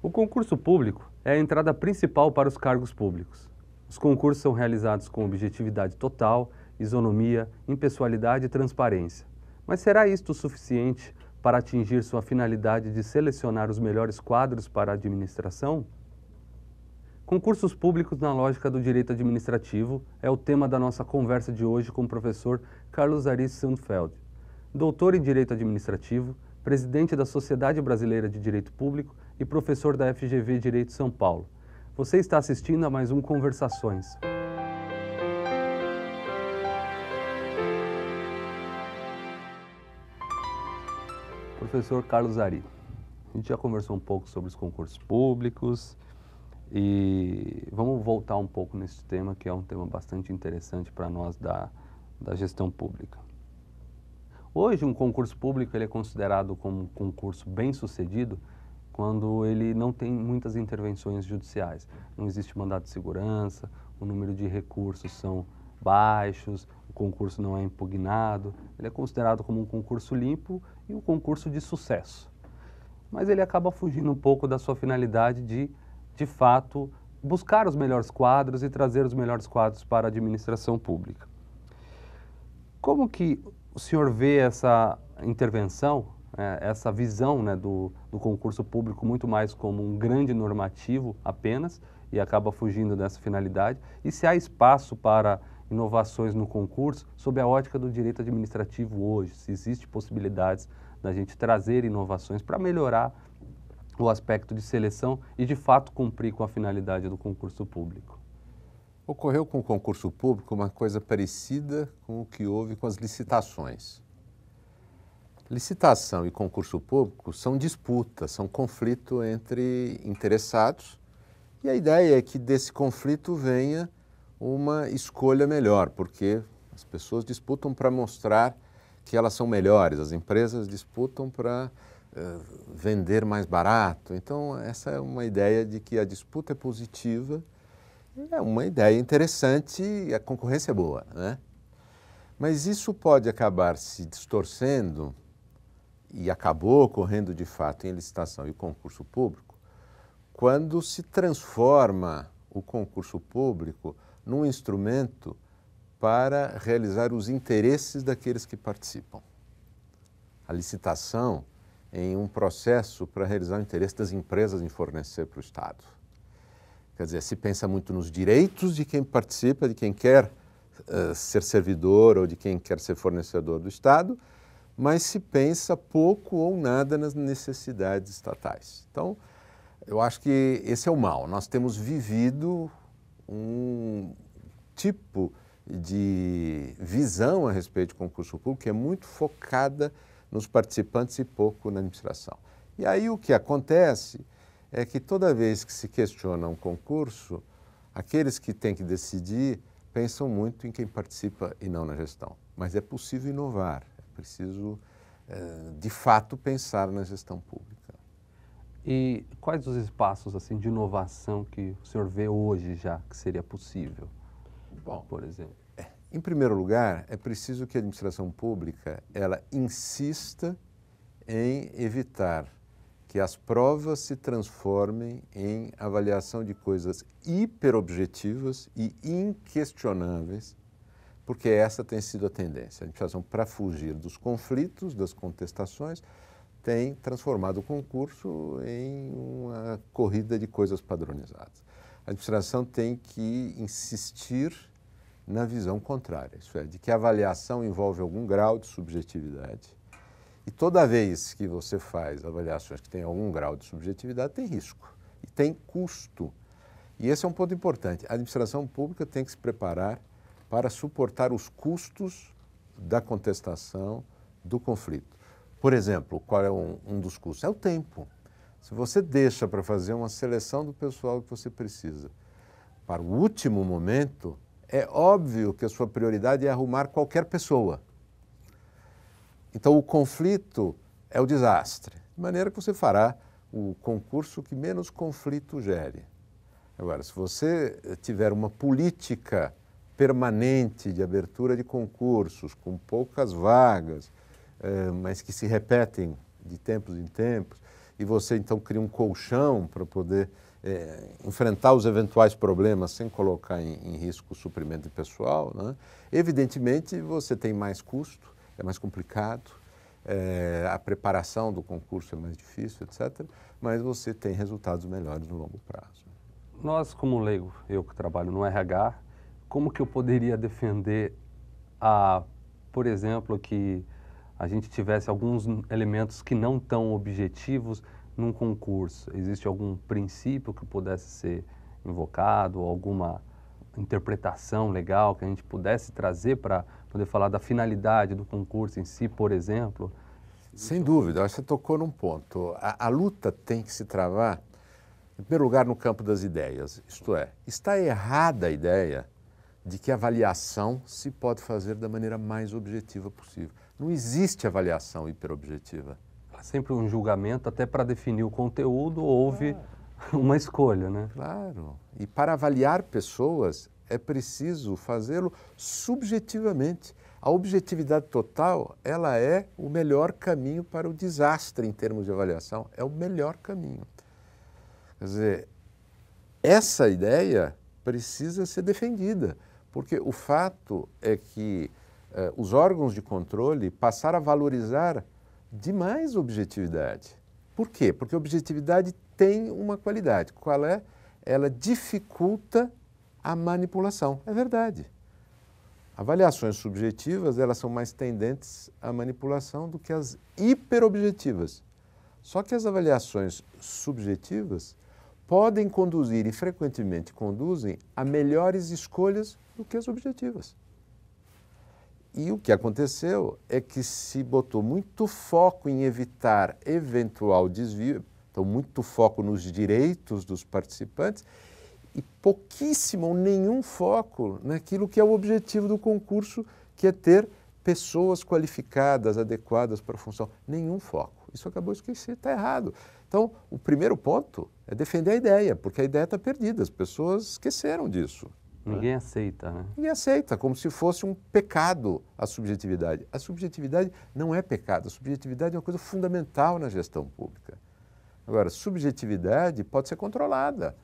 O concurso público é a entrada principal para os cargos públicos. Os concursos são realizados com objetividade total, isonomia, impessoalidade e transparência. Mas será isto o suficiente para atingir sua finalidade de selecionar os melhores quadros para a administração? Concursos públicos na lógica do direito administrativo é o tema da nossa conversa de hoje com o professor Carlos Aris Sundfeld. Doutor em Direito Administrativo, presidente da Sociedade Brasileira de Direito Público e professor da FGV Direito São Paulo. Você está assistindo a mais um Conversações. Professor Carlos Ari, a gente já conversou um pouco sobre os concursos públicos e vamos voltar um pouco nesse tema que é um tema bastante interessante para nós da, da gestão pública. Hoje, um concurso público ele é considerado como um concurso bem sucedido quando ele não tem muitas intervenções judiciais. Não existe mandado de segurança, o número de recursos são baixos, o concurso não é impugnado, ele é considerado como um concurso limpo e um concurso de sucesso. Mas ele acaba fugindo um pouco da sua finalidade de, de fato, buscar os melhores quadros e trazer os melhores quadros para a administração pública. Como que o senhor vê essa intervenção é, essa visão né, do, do concurso público muito mais como um grande normativo apenas e acaba fugindo dessa finalidade, e se há espaço para inovações no concurso sob a ótica do direito administrativo hoje, se existe possibilidades da gente trazer inovações para melhorar o aspecto de seleção e de fato cumprir com a finalidade do concurso público. Ocorreu com o concurso público uma coisa parecida com o que houve com as licitações. Licitação e concurso público são disputas, são conflito entre interessados e a ideia é que desse conflito venha uma escolha melhor, porque as pessoas disputam para mostrar que elas são melhores, as empresas disputam para uh, eh, vender mais barato. Então, essa é uma ideia de que a disputa é positiva, é uma ideia interessante e a concorrência é boa, né? Mas isso pode acabar se distorcendo e acabou ocorrendo de fato em licitação e concurso público, quando se transforma o concurso público num instrumento para realizar os interesses daqueles que participam. A licitação em um processo para realizar o interesse das empresas em fornecer para o Estado. Quer dizer, se pensa muito nos direitos de quem participa, de quem quer uh, ser servidor ou de quem quer ser fornecedor do Estado, mas se pensa pouco ou nada nas necessidades estatais. Então, eu acho que esse é o mal. Nós temos vivido um tipo de visão a respeito de concurso público que é muito focada nos participantes e pouco na administração. E aí o que acontece é que toda vez que se questiona um concurso, aqueles que têm que decidir pensam muito em quem participa e não na gestão. Mas é possível inovar, preciso, eh, de fato, pensar na gestão pública. E quais os espaços assim de inovação que o senhor vê hoje já que seria possível? Bom, por exemplo. É, em primeiro lugar, é preciso que a administração pública ela insista em evitar que as provas se transformem em avaliação de coisas hiperobjetivas e inquestionáveis porque essa tem sido a tendência. A administração, para fugir dos conflitos, das contestações, tem transformado o concurso em uma corrida de coisas padronizadas. A administração tem que insistir na visão contrária, isso é, de que a avaliação envolve algum grau de subjetividade. E toda vez que você faz avaliações que têm algum grau de subjetividade, tem risco e tem custo. E esse é um ponto importante. A administração pública tem que se preparar para suportar os custos da contestação, do conflito. Por exemplo, qual é um, um dos custos? É o tempo. Se você deixa para fazer uma seleção do pessoal que você precisa para o último momento, é óbvio que a sua prioridade é arrumar qualquer pessoa. Então, o conflito é o desastre, de maneira que você fará o concurso que menos conflito gere. Agora, se você tiver uma política permanente de abertura de concursos, com poucas vagas, eh, mas que se repetem de tempos em tempos, e você então cria um colchão para poder é, enfrentar os eventuais problemas sem colocar em, em risco o suprimento de pessoal. Né? Evidentemente, você tem mais custo, é mais complicado, é, a preparação do concurso é mais difícil, etc. Mas você tem resultados melhores no longo prazo. Nós, como leigo, eu que trabalho no RH, como que eu poderia defender a, por exemplo, que a gente tivesse alguns elementos que não tão objetivos num concurso? Existe algum princípio que pudesse ser invocado, alguma interpretação legal que a gente pudesse trazer para poder falar da finalidade do concurso em si, por exemplo? Sem dúvida, você tocou num ponto. A, a luta tem que se travar, em primeiro lugar, no campo das ideias. Isto é, está errada a ideia de que avaliação se pode fazer da maneira mais objetiva possível. Não existe avaliação hiperobjetiva. Há sempre um julgamento, até para definir o conteúdo, houve ah. uma escolha, né? Claro. E para avaliar pessoas, é preciso fazê-lo subjetivamente. A objetividade total, ela é o melhor caminho para o desastre em termos de avaliação, é o melhor caminho. Quer dizer, essa ideia precisa ser defendida. Porque o fato é que eh, os órgãos de controle passaram a valorizar demais a objetividade. Por quê? Porque a objetividade tem uma qualidade. Qual é? Ela dificulta a manipulação. É verdade. Avaliações subjetivas, elas são mais tendentes à manipulação do que as hiperobjetivas. Só que as avaliações subjetivas, podem conduzir e frequentemente conduzem a melhores escolhas do que as objetivas. E o que aconteceu é que se botou muito foco em evitar eventual desvio, então muito foco nos direitos dos participantes e pouquíssimo ou nenhum foco naquilo que é o objetivo do concurso, que é ter pessoas qualificadas, adequadas para a função. Nenhum foco. Isso acabou esquecendo. está errado. Então, o primeiro ponto é defender a ideia, porque a ideia está perdida, as pessoas esqueceram disso. Né? Ninguém né? aceita, né? Ninguém aceita, como se fosse um pecado a subjetividade. A subjetividade não é pecado, a subjetividade é uma coisa fundamental na gestão pública. Agora, subjetividade pode ser controlada.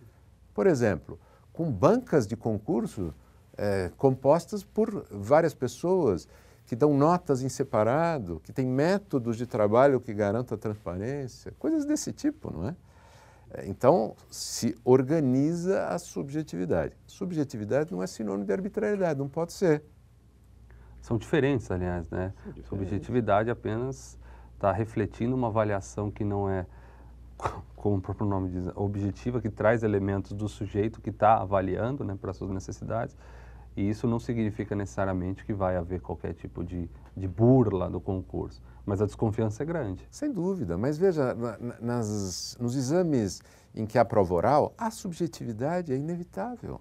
Por exemplo, com bancas de concurso é, compostas por várias pessoas que dão notas em separado, que têm métodos de trabalho que garantam a transparência, coisas desse tipo, não é? É, então, se organiza a subjetividade. Subjetividade não é sinônimo de arbitrariedade, não pode ser. São diferentes, aliás, né? Diferentes. Subjetividade apenas está refletindo uma avaliação que não é, como o próprio nome diz, objetiva, que traz elementos do sujeito que está avaliando né, para suas necessidades e isso não significa necessariamente que vai haver qualquer tipo de, de burla do concurso, mas a desconfiança é grande. Sem dúvida, mas veja, na, nas, nos exames em que há prova oral, a subjetividade é inevitável.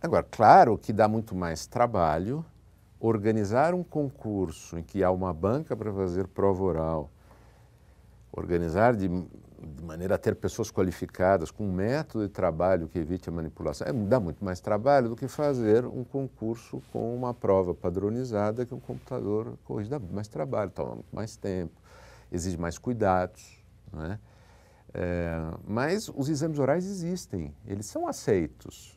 Agora, claro que dá muito mais trabalho organizar um concurso em que há uma banca para fazer prova oral organizar de, de maneira a ter pessoas qualificadas, com um método de trabalho que evite a manipulação, é, dá muito mais trabalho do que fazer um concurso com uma prova padronizada que o um computador corrige. Dá muito mais trabalho, toma muito mais tempo, exige mais cuidados. É? é, mas os exames orais existem, eles são aceitos,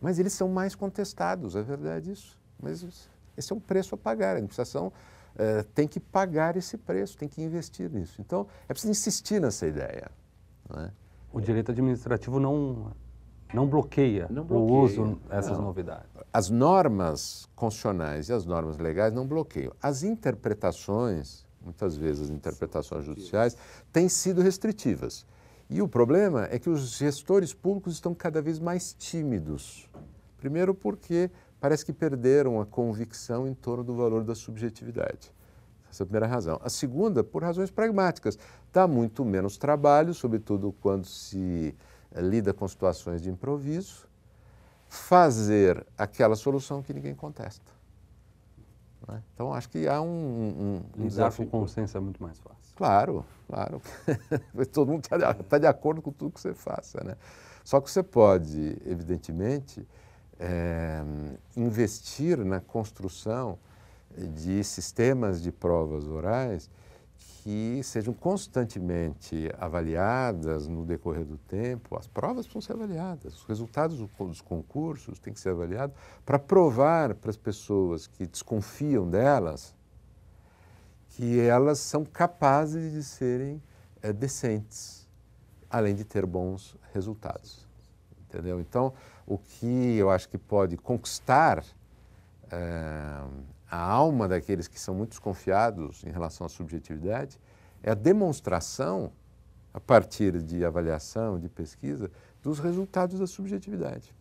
mas eles são mais contestados, é verdade isso. Mas esse é um preço a pagar, a administração eh, tem que pagar esse preço, tem que investir nisso. Então, é preciso insistir nessa ideia. Né? O direito administrativo não, não bloqueia, não bloqueia o uso dessas novidades. As normas constitucionais e as normas legais não bloqueiam. As interpretações, muitas vezes as interpretações judiciais, têm sido restritivas. E o problema é que os gestores públicos estão cada vez mais tímidos. Primeiro, porque parece que perderam a convicção em torno do valor da subjetividade. Essa é a primeira razão. A segunda, por razões pragmáticas. Dá muito menos trabalho, sobretudo quando se eh, lida com situações de improviso, fazer aquela solução que ninguém contesta. Né? Então, acho que há um. um, um Lidar desafio. com consenso é muito mais fácil. Claro, claro. Todo mundo está tá de acordo com tudo que você faça. Né? Só que você pode, evidentemente, é, investir na construção de sistemas de provas orais que sejam constantemente avaliadas no decorrer do tempo. As provas precisam ser avaliadas, os resultados dos concursos têm que ser avaliados para provar para as pessoas que desconfiam delas que elas são capazes de serem é, decentes, além de ter bons resultados entendeu? Então, o que eu acho que pode conquistar é, a alma daqueles que são muito desconfiados em relação à subjetividade é a demonstração, a partir de avaliação, de pesquisa, dos resultados da subjetividade.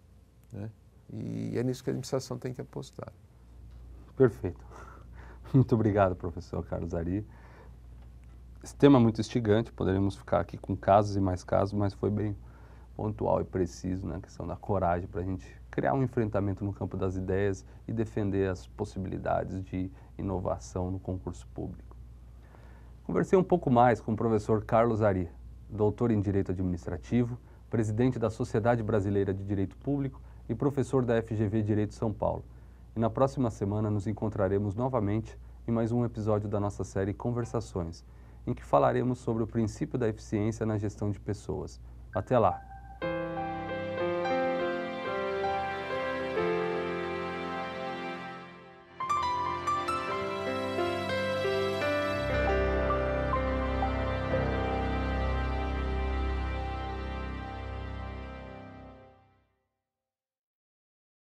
Né? E é nisso que a administração tem que apostar. Perfeito. Muito obrigado, professor Carlos Ari. Esse tema é muito instigante, poderíamos ficar aqui com casos e mais casos, mas foi bem pontual e preciso na né, questão da coragem para a gente criar um enfrentamento no campo das ideias e defender as possibilidades de inovação no concurso público. Conversei um pouco mais com o professor Carlos Ari, doutor em Direito Administrativo, presidente da Sociedade Brasileira de Direito Público e professor da FGV Direito São Paulo. E na próxima semana nos encontraremos novamente em mais um episódio da nossa série Conversações, em que falaremos sobre o princípio da eficiência na gestão de pessoas. Até lá!